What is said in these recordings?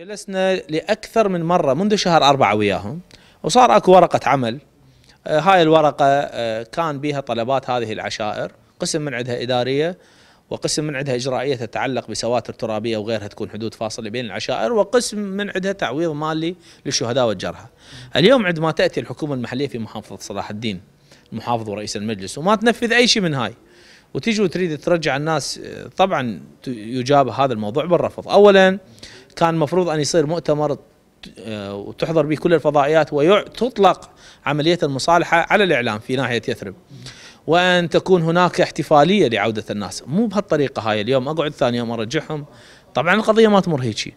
جلسنا لاكثر من مره منذ شهر أربعة وياهم وصار اكو ورقه عمل آه، هاي الورقه آه، كان بها طلبات هذه العشائر قسم من عندها اداريه وقسم من عندها اجرائيه تتعلق بسواتر ترابيه وغيرها تكون حدود فاصله بين العشائر وقسم من عندها تعويض مالي للشهداء والجرحى. اليوم عندما تاتي الحكومه المحليه في محافظه صلاح الدين المحافظ ورئيس المجلس وما تنفذ اي شيء من هاي وتجي وتريد ترجع الناس آه، طبعا يجاب هذا الموضوع بالرفض. اولا كان مفروض أن يصير مؤتمر آه، وتحضر به كل الفضائيات وتطلق عملية المصالحة على الإعلام في ناحية يثرب وأن تكون هناك احتفالية لعودة الناس مو بهالطريقة هاي اليوم أقعد ثاني يوم أرجعهم طبعا القضية ما تمر هيك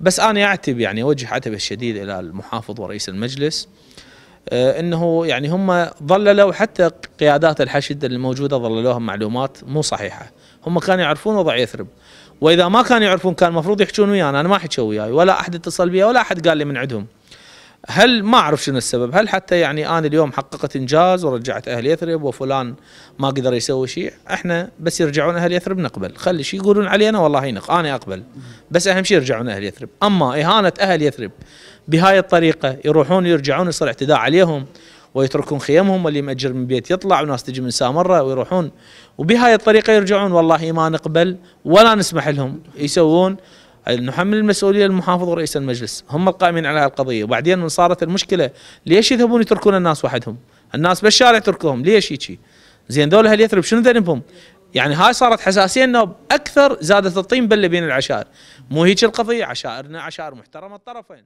بس أنا أعتب يعني أوجه عتبة الشديد إلى المحافظ ورئيس المجلس آه، انه يعني هم ظللوا حتى قيادات الحشد الموجوده ظللوهم معلومات مو صحيحه، هم كانوا يعرفون وضع يثرب واذا ما كانوا يعرفون كان المفروض يحجون ويانا انا ما حكوا وياي ولا احد اتصل بي ولا احد قال لي من عندهم هل ما اعرف شنو السبب هل حتى يعني انا اليوم حققت انجاز ورجعت اهل يثرب وفلان ما قدر يسوي شيء احنا بس يرجعون اهل يثرب نقبل خلي شيء يقولون علينا والله ينق انا اقبل بس اهم شيء يرجعون اهل يثرب اما اهانه اهل يثرب بهاي الطريقه يروحون يرجعون يصير اعتداء عليهم ويتركون خيمهم واللي مأجر من بيت يطلع وناس تجي من سامرة ويروحون وبهاي الطريقة يرجعون والله ما نقبل ولا نسمح لهم يسوون نحمل المسؤوليه للمحافظ ورئيس المجلس هم القائمين على القضيه وبعدين من صارت المشكله ليش يذهبون يتركون الناس وحدهم الناس بالشارع تركهم ليش يجي زين دول اهل يثرب شنو ذنبهم يعني هاي صارت حساسيه انه اكثر زادت الطين بله بين العشائر مو هيك القضيه عشائرنا عشائر محترمه الطرفين